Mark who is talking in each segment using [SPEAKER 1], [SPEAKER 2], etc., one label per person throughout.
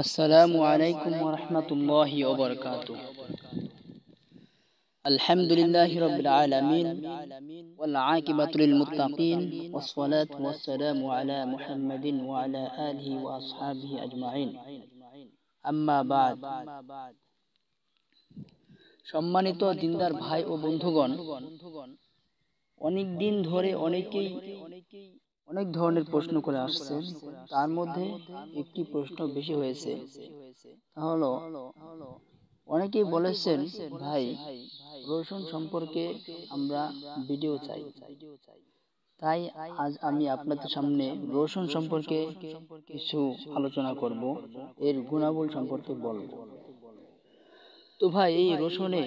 [SPEAKER 1] السلام عليكم ورحمة الله وبركاته الحمد لله رب العالمين والعاقبة للمتقين والصلاة والسلام على محمد وعلى آله وأصحابه أجمعين أما بعد সম্মানিত দিনদার ভাই ও বন্ধুগণ অনেক দিন ধরে অনেকেই অনেক ধরনের প্রশ্ন করে আসছে তার মধ্যে একটি প্রশ্ন বেশি হয়েছে হলো অনেকেই বলেছেন ভাই রসুন সম্পর্কে আমরা ভিডিও চাই তাই আজ আমি আপনাদের সামনে রসুন সম্পর্কে কিছু আলোচনা করব এর গুণাবলী সম্পর্কে বলব তো ভাই এই রসুনে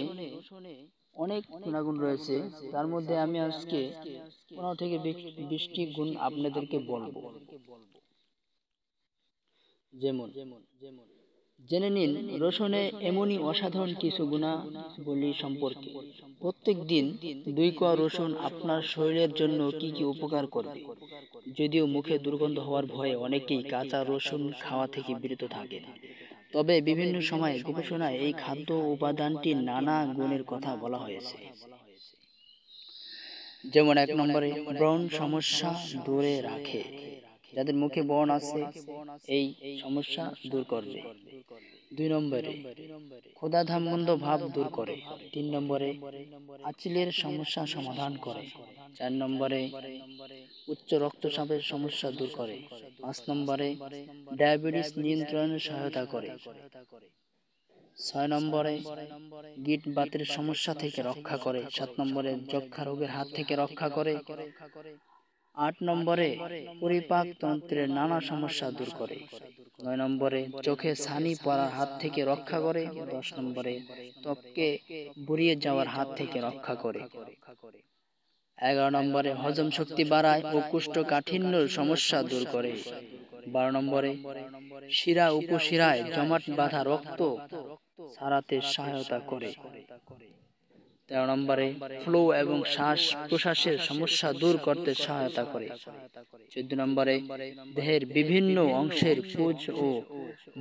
[SPEAKER 1] অনেক গুণাগুণ রয়েছে তার মধ্যে আমি আজকে পনেরো থেকে বিশটি গুণ আপনাদেরকে বলবো যেমন জেনে নিন রসুনে এমনই অসাধারণ কিছু গুণাবলী সম্পর্কে প্রত্যেক দিন দুই কোয়া রসুন আপনার শরীরের জন্য কি কি উপকার করবে যদিও মুখে দুর্গন্ধ হওয়ার ভয়ে অনেকেই কাঁচা রসুন খাওয়া থেকে বিরত থাকে তবে বিভিন্ন সময়ে গবেষণায় এই খাদ্য উপাদানটির নানা গুণের কথা বলা হয়েছে যেমন এক নম্বরে ব্রণ সমস্যা দূরে রাখে যাদের মুখে বন আছে এই সমস্যা দূর করবে দুই নম্বরে খোদা ক্ষুধাধামন্দ ভাব দূর করে তিন নম্বরে আচিলের সমস্যা সমাধান করে চার নম্বরে উচ্চ রক্তচাপের সমস্যা দূর করে পাঁচ নম্বরে ডায়াবেটিস নিয়ন্ত্রণে সহায়তা করে ছয় নম্বরে গিট বাতের সমস্যা থেকে রক্ষা করে সাত নম্বরে যক্ষা রোগের হাত থেকে রক্ষা করে আট নম্বরে পরিপাক তন্ত্রের নানা সমস্যা দূর করে নয় নম্বরে চোখে ছানি পড়ার হাত থেকে রক্ষা করে দশ নম্বরে ত্বককে বুড়িয়ে যাওয়ার হাত থেকে রক্ষা করে এগারো নম্বরে হজম শক্তি বাড়ায় ও কাঠিন্য সমস্যা দূর করে বারো নম্বরে শিরা উপশিরায় জমাট বাঁধা রক্ত সারাতে সহায়তা করে তেরো নম্বরে ফ্লো এবং শ্বাস প্রশ্বাসের সমস্যা দূর করতে সহায়তা করে চোদ্দ নম্বরে দেহের বিভিন্ন অংশের পুজ ও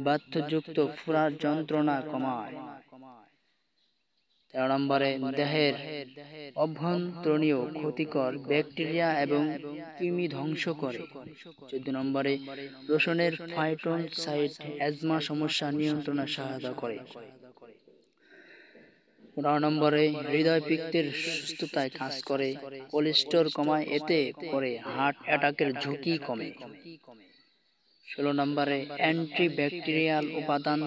[SPEAKER 1] বাধ্যযুক্ত ফুরার যন্ত্রণা কমায় তেরো নম্বরে দেহের অভ্যন্তরীয় ক্ষতিকর ব্যাকটেরিয়া এবং কৃমি ধ্বংস করে চোদ্দ নম্বরে রসুনের ফাইটোন সাইট অ্যাজমা সমস্যা নিয়ন্ত্রণে সহায়তা করে পনেরো নম্বরে হৃদয় পিত্তের সুস্থতায় কাজ করে কোলেস্টর কমায় এতে করে হার্ট অ্যাটাকের ঝুঁকি কমে ষোলো নম্বরে অ্যান্টি ব্যাকটেরিয়াল উপাদান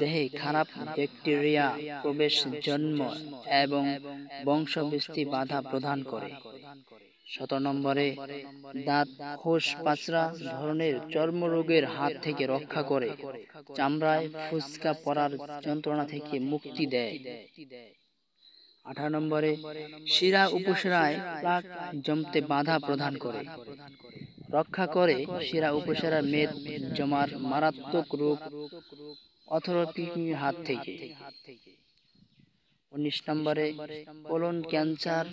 [SPEAKER 1] দেহে খারাপ ব্যাকটেরিয়া প্রবেশ জন্ম এবং বংশবৃষ্টি বাধা প্রদান করে শত নম্বরে দাঁত খোস পাঁচরা ধরনের চর্মরোগের হাত থেকে রক্ষা করে চামড়ায় ফুসকা পড়ার যন্ত্রণা থেকে মুক্তি দেয় আঠারো নম্বরে শিরা উপশিরায় প্লাক জমতে বাধা প্রদান করে রক্ষা করে সেরা উপসেরা মেদ জমার মারাত্মক রোগ অথরপিকমি হাত থেকে উনিশ নম্বরে colon cancer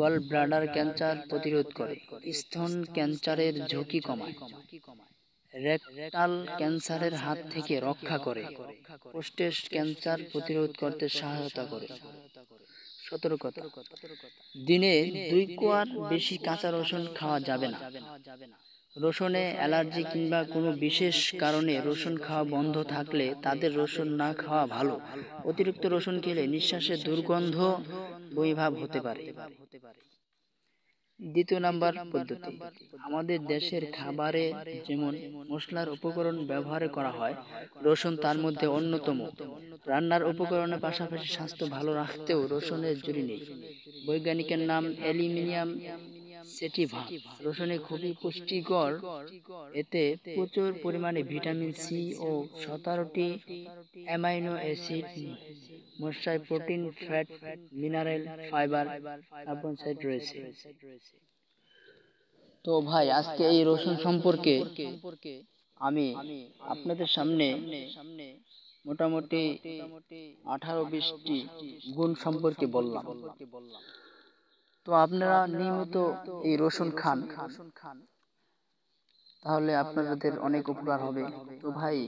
[SPEAKER 1] gall bladder cancer প্রতিরোধ করে স্তন ক্যান্সারের ঝুঁকি কমায় রেকটাল ক্যান্সারের হাত থেকে রক্ষা করে পোস্টেস্ট ক্যান্সার প্রতিরোধ করতে সহায়তা করে সতর্কতা দিনে দুই কোয়ার বেশি কাঁচা রসুন খাওয়া যাবে না রসুনে অ্যালার্জি কিংবা কোনো বিশেষ কারণে রসুন খাওয়া বন্ধ থাকলে তাদের রসুন না খাওয়া ভালো অতিরিক্ত রসুন খেলে নিঃশ্বাসে দুর্গন্ধ বৈভাব হতে পারে দ্বিতীয় নাম্বার পদ্ধতি আমাদের দেশের খাবারে যেমন মশলার উপকরণ ব্যবহার করা হয় রসুন তার মধ্যে অন্যতম রান্নার উপকরণের পাশাপাশি স্বাস্থ্য ভালো রাখতেও রসুনের জুড়ি নেই বৈজ্ঞানিকের নাম অ্যালুমিনিয়াম সেটি ভাত রসুনে খুবই পুষ্টিকর এতে প্রচুর পরিমাণে ভিটামিন সি ও সতেরোটি অ্যামাইনো অ্যাসিড মশায় protein fat mineral fibre carbohydrate রয়েছে তো ভাই আজকে এই রসুন সম্পর্কে আমি আপনাদের সামনে মোটামুটি আঠারো বিশটি গুণ সম্পর্কে বললাম তো আপনারা নিয়মিত এই রসুন খান তাহলে আপনাদের অনেক উপকার হবে তো ভাই